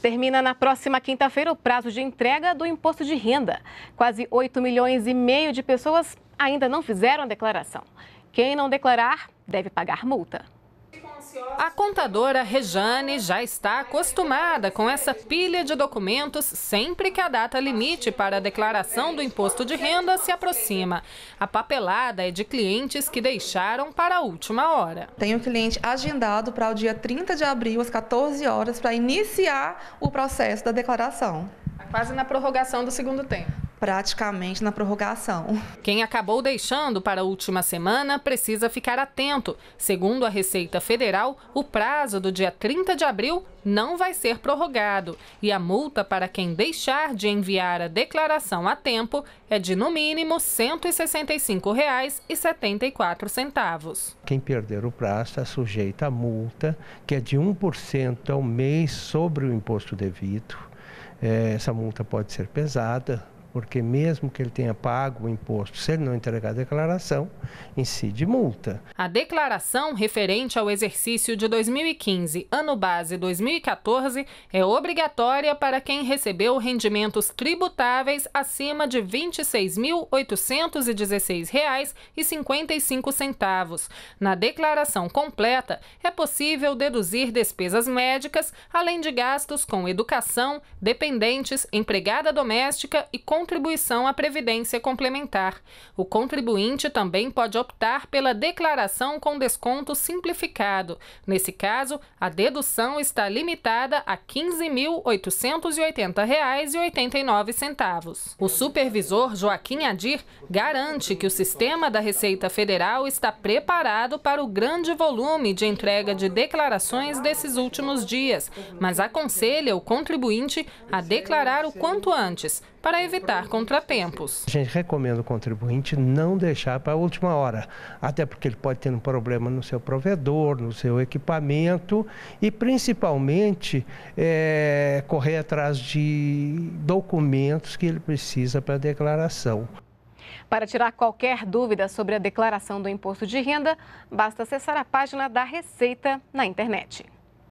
Termina na próxima quinta-feira o prazo de entrega do imposto de renda. Quase 8 milhões e meio de pessoas ainda não fizeram a declaração. Quem não declarar deve pagar multa. A contadora Rejane já está acostumada com essa pilha de documentos sempre que a data limite para a declaração do imposto de renda se aproxima. A papelada é de clientes que deixaram para a última hora. Tem um cliente agendado para o dia 30 de abril, às 14 horas, para iniciar o processo da declaração. Quase na prorrogação do segundo tempo praticamente na prorrogação. Quem acabou deixando para a última semana precisa ficar atento. Segundo a Receita Federal, o prazo do dia 30 de abril não vai ser prorrogado e a multa para quem deixar de enviar a declaração a tempo é de no mínimo R$ 165,74. Quem perder o prazo está sujeito a multa, que é de 1% ao mês sobre o imposto devido. É, essa multa pode ser pesada, porque mesmo que ele tenha pago o imposto, se ele não entregar a declaração, incide multa. A declaração referente ao exercício de 2015, ano base 2014, é obrigatória para quem recebeu rendimentos tributáveis acima de R$ 26.816,55. Na declaração completa, é possível deduzir despesas médicas, além de gastos com educação, dependentes, empregada doméstica e com contribuição à Previdência Complementar. O contribuinte também pode optar pela declaração com desconto simplificado. Nesse caso, a dedução está limitada a R$ 15.880,89. O supervisor Joaquim Adir garante que o sistema da Receita Federal está preparado para o grande volume de entrega de declarações desses últimos dias, mas aconselha o contribuinte a declarar o quanto antes, para evitar contratempos. A gente recomenda o contribuinte não deixar para a última hora, até porque ele pode ter um problema no seu provedor, no seu equipamento e principalmente é, correr atrás de documentos que ele precisa para a declaração. Para tirar qualquer dúvida sobre a declaração do imposto de renda, basta acessar a página da Receita na internet.